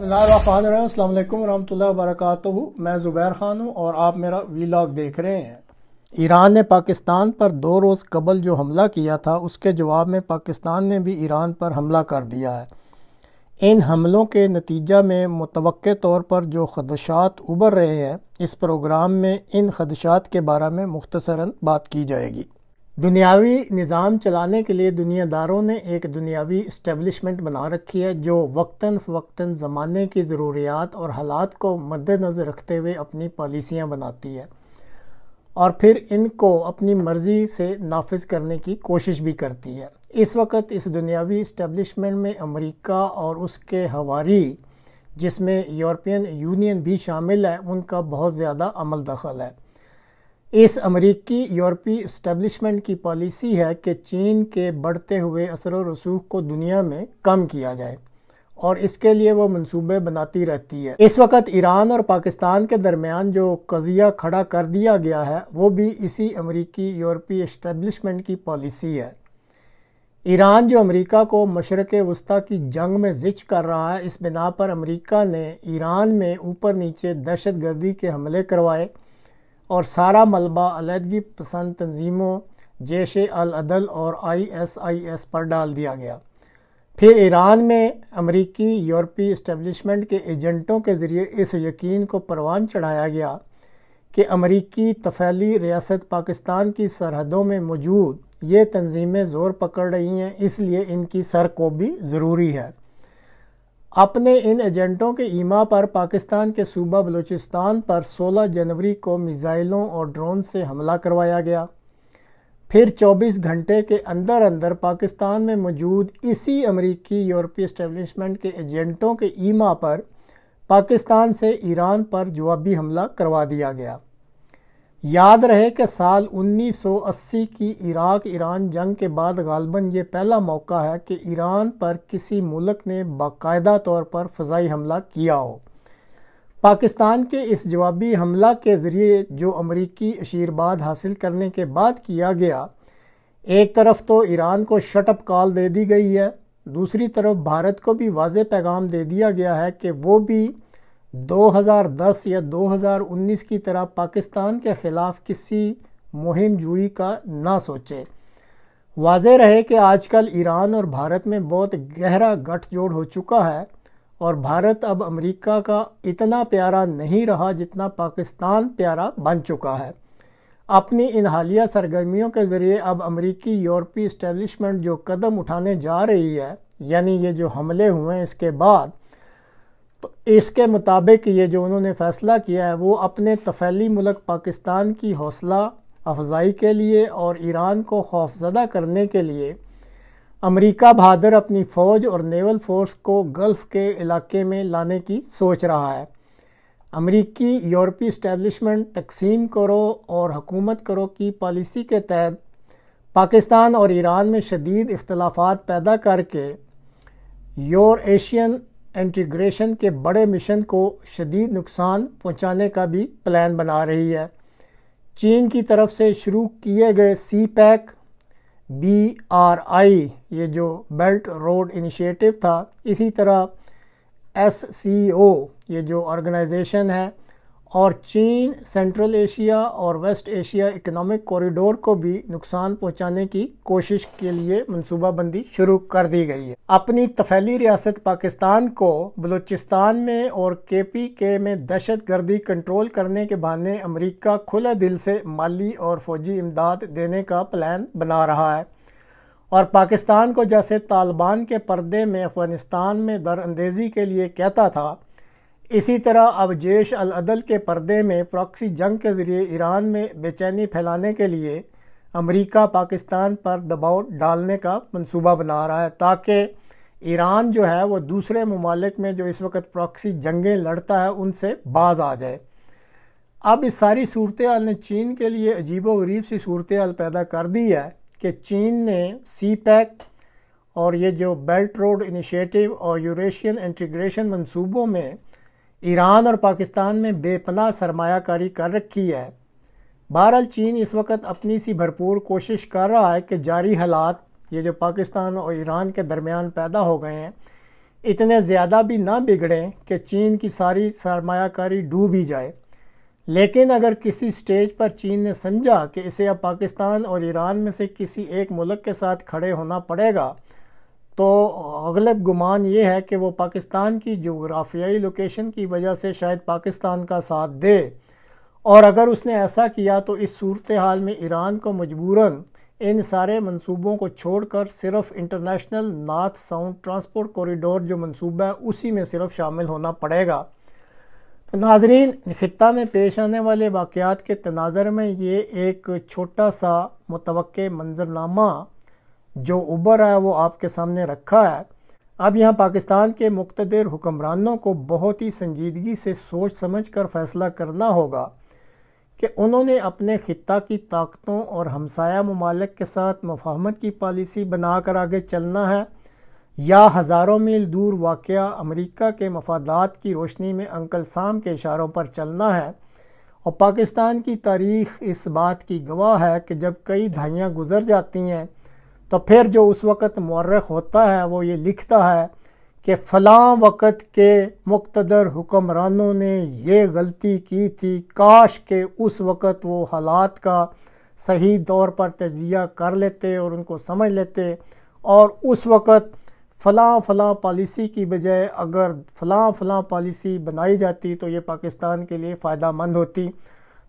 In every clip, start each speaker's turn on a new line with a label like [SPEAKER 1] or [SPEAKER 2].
[SPEAKER 1] बसमीम वरहमल वरक मैं ज़ुबैर ख़ान हूँ और आप मेरा वीलाग देख रहे हैं ईरान ने पाकिस्तान पर दो रोज़ कबल जो हमला किया था उसके जवाब में पाकिस्तान ने भी ईरान पर हमला कर दिया है इन हमलों के नतीजा में मुतव तौर पर जो खदशात उभर रहे हैं इस प्रोग्राम में इन खदशात के बारे में मुख्तसरा बात की जाएगी दुनियावी निज़ाम चलाने के लिए दुनियादारों ने एक दुनियावी इस्टेबलिशमेंट बना रखी है जो वक्ता फ़वक्ता ज़माने की ज़रूरियात और हालात को मद्दनज़र रखते हुए अपनी पॉलिसियाँ बनाती है और फिर इनको अपनी मर्ज़ी से नाफज करने की कोशिश भी करती है इस वक्त इस दुनियावी इस्टेबलिशमेंट में अमरीका और उसके हवारी जिसमें यूरोपियन यूनियन भी शामिल है उनका बहुत ज़्यादा अमल दखल है इस अमरीकी यूरोपी इस्टेब्लिशमेंट की पॉलिसी है कि चीन के बढ़ते हुए असर व रसूख को दुनिया में कम किया जाए और इसके लिए वो मंसूबे बनाती रहती है इस वक्त ईरान और पाकिस्तान के दरमियान जो कजिया खड़ा कर दिया गया है वो भी इसी अमरीकी यूरोपी इस्टेब्लिशमेंट की पॉलिसी है ईरान जो अमेरिका को मशरक वस्ती की जंग में जिच कर रहा है इस बिना पर अमेरिका ने ईरान में ऊपर नीचे दहशत गर्दी के हमले करवाए और सारा मलबा अलीदगी पसंद तंजीमों जैश अलअदल और आई एस आई एस पर डाल दिया गया फिर ईरान में अमरीकी यूरोपी इस्टबलिशमेंट के एजेंटों के ज़रिए इस यकीन को परवान चढ़ाया गया कि अमरीकी तफैली रियासत पाकिस्तान की सरहदों में मौजूद ये तंजीमें ज़ोर पकड़ रही हैं इसलिए इनकी सर को भी ज़रूरी है अपने इन एजेंटों के ईमा पर पाकिस्तान के सूबा बलूचिस्तान पर 16 जनवरी को मिज़ाइलों और ड्रोन से हमला करवाया गया फिर 24 घंटे के अंदर अंदर पाकिस्तान में मौजूद इसी अमरीकी यूरोपीय इस्टेबलिशमेंट के एजेंटों के ईमा पर पाकिस्तान से ईरान पर जवाबी हमला करवा दिया गया याद रहे कि साल 1980 की इराक ईरान जंग के बाद गालबन ये पहला मौका है कि ईरान पर किसी मुल्क ने बाकायदा तौर पर फ़जाई हमला किया हो पाकिस्तान के इस जवाबी हमला के ज़रिए जो अमरीकी आशीर्वाद हासिल करने के बाद किया गया एक तरफ तो ईरान को शटअप कॉल दे दी गई है दूसरी तरफ भारत को भी वाज पैगाम दे दिया गया है कि वो भी 2010 या 2019 की तरह पाकिस्तान के ख़िलाफ़ किसी मुहिम जुई का ना सोचे वाज रहे कि आजकल ईरान और भारत में बहुत गहरा गठजोड़ हो चुका है और भारत अब अमेरिका का इतना प्यारा नहीं रहा जितना पाकिस्तान प्यारा बन चुका है अपनी इन हालिया सरगर्मियों के ज़रिए अब अमरीकी यूरोपी इस्टेबलिशमेंट जो कदम उठाने जा रही है यानी ये जो हमले हुए हैं इसके बाद तो इसके मुताबिक ये जो उन्होंने फ़ैसला किया है वो अपने तफैली मुल्क पाकिस्तान की हौसला अफजाई के लिए और ईरान को खौफजदा करने के लिए अमेरिका बहादुर अपनी फ़ौज और नेवल फोर्स को गल्फ़ के इलाके में लाने की सोच रहा है अमरीकी यूरोपी इस्टेबलिशमेंट तकसीम करो और हकूमत करो की पॉलिसी के तहत पाकिस्तान और ईरान में शदीद इख्तलाफात पैदा करके योर एशियन इंटीग्रेशन के बड़े मिशन को शदीद नुकसान पहुंचाने का भी प्लान बना रही है चीन की तरफ से शुरू किए गए CPEC B R I ये जो बेल्ट रोड इनिशिएटिव था इसी तरह एस सी ओ ये जो ऑर्गेनाइजेशन है और चीन सेंट्रल एशिया और वेस्ट एशिया इकोनॉमिक कॉरिडोर को भी नुकसान पहुंचाने की कोशिश के लिए मनसूबाबंदी शुरू कर दी गई है अपनी तफैली रियासत पाकिस्तान को बलूचिस्तान में और के पी के में दहशत गर्दी कंट्रोल करने के बहाने अमरीका खुले दिल से माली और फौजी इमदाद देने का प्लान बना रहा है और पाकिस्तान को जैसे तालिबान के पर्दे में अफगानिस्तान में दरअंदेजी के लिए कहता था इसी तरह अब जेश अल अदल के पर्दे में प्रॉक्सी जंग के ज़रिए ईरान में बेचैनी फैलाने के लिए अमेरिका पाकिस्तान पर दबाव डालने का मंसूबा बना रहा है ताकि ईरान जो है वो दूसरे ममालिक में जो इस वक्त प्रॉक्सी जंगें लड़ता है उनसे बाज आ जाए अब इस सारी सूरत ने चीन के लिए अजीब गरीब सी सूरत हाल पैदा कर दी है कि चीन ने सी पैक और ये जो बेल्ट रोड इनिशिएटिव और यूरेशियन इंटीग्रेशन मंसूबों में ईरान और पाकिस्तान में बेपना सरमाकारी कर रखी है बहरहाल चीन इस वक्त अपनी सी भरपूर कोशिश कर रहा है कि जारी हालात ये जो पाकिस्तान और ईरान के दरमियान पैदा हो गए हैं इतने ज़्यादा भी ना बिगड़ें कि चीन की सारी सरमाकारी डूब ही जाए लेकिन अगर किसी स्टेज पर चीन ने समझा कि इसे अब पाकिस्तान और ईरान में से किसी एक मुल्क के साथ खड़े होना पड़ेगा तो अगलब गुमान ये है कि वो पाकिस्तान की जोग्राफियाई लोकेशन की वजह से शायद पाकिस्तान का साथ दे और अगर उसने ऐसा किया तो इस सूरत हाल में ईरान को मजबूरन इन सारे मंसूबों को छोड़कर सिर्फ international north south transport corridor जो मंसूबा है उसी में सिर्फ शामिल होना पड़ेगा तो नाजरीन ख़त्ता में पेश आने वाले वाक़ात के तनाज़र में ये एक छोटा सा मुतव मंजरनामा जो उबर है वो आपके सामने रखा है अब यहाँ पाकिस्तान के मुख्तर हुक्मरानों को बहुत ही संजीदगी से सोच समझ कर फैसला करना होगा कि उन्होंने अपने ख़त्ता की ताकतों और हमसाया ममालक के साथ मफाहमत की पॉलिसी बना कर आगे चलना है या हज़ारों मील दूर वाक़ अमरीका के मफादात की रोशनी में अंकल साम के इशारों पर चलना है और पाकिस्तान की तारीख इस बात की गवाह है कि जब कई धाइयाँ गुजर जाती हैं तो फिर जो उस वक़्त मर्रख होता है वो ये लिखता है कि फ़लाँ वक़्त के मुक्तदर हुक्मरानों ने यह गलती की थी काश के उस वक़्त वो हालात का सही दौर पर तजिया कर लेते और उनको समझ लेते और उस वक़्त फ़लाँ फ़लाँ पॉलिसी की बजाय अगर फ़लाँ फ़लाँ पॉलिसी बनाई जाती तो ये पाकिस्तान के लिए फ़ायदा मंद होती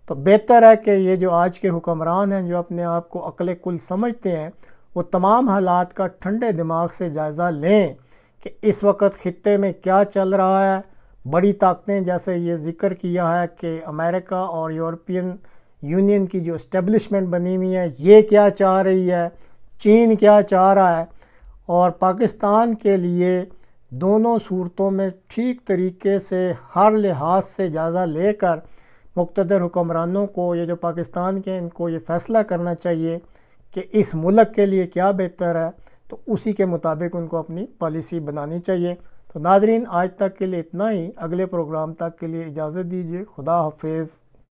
[SPEAKER 1] तो बेहतर है कि ये जो आज के हुक्मरान हैं जो अपने आप को अकल कुल समझते हैं वो तमाम हालात का ठंडे दिमाग से जायज़ा लें कि इस वक्त ख़त्े में क्या चल रहा है बड़ी ताकतें जैसे ये जिक्र किया है कि अमेरिका और यूरोपियन यूनियन की जो इस्टेब्लिशमेंट बनी हुई है ये क्या चाह रही है चीन क्या चाह रहा है और पाकिस्तान के लिए दोनों सूरतों में ठीक तरीके से हर लिहाज से जायज़ा लेकर मुख्तर हुक्मरानों को ये जो पाकिस्तान के इनको ये फ़ैसला करना चाहिए कि इस मुल्क के लिए क्या बेहतर है तो उसी के मुताबिक उनको अपनी पॉलिसी बनानी चाहिए तो नादरीन आज तक के लिए इतना ही अगले प्रोग्राम तक के लिए इजाज़त दीजिए खुदा हाफिज़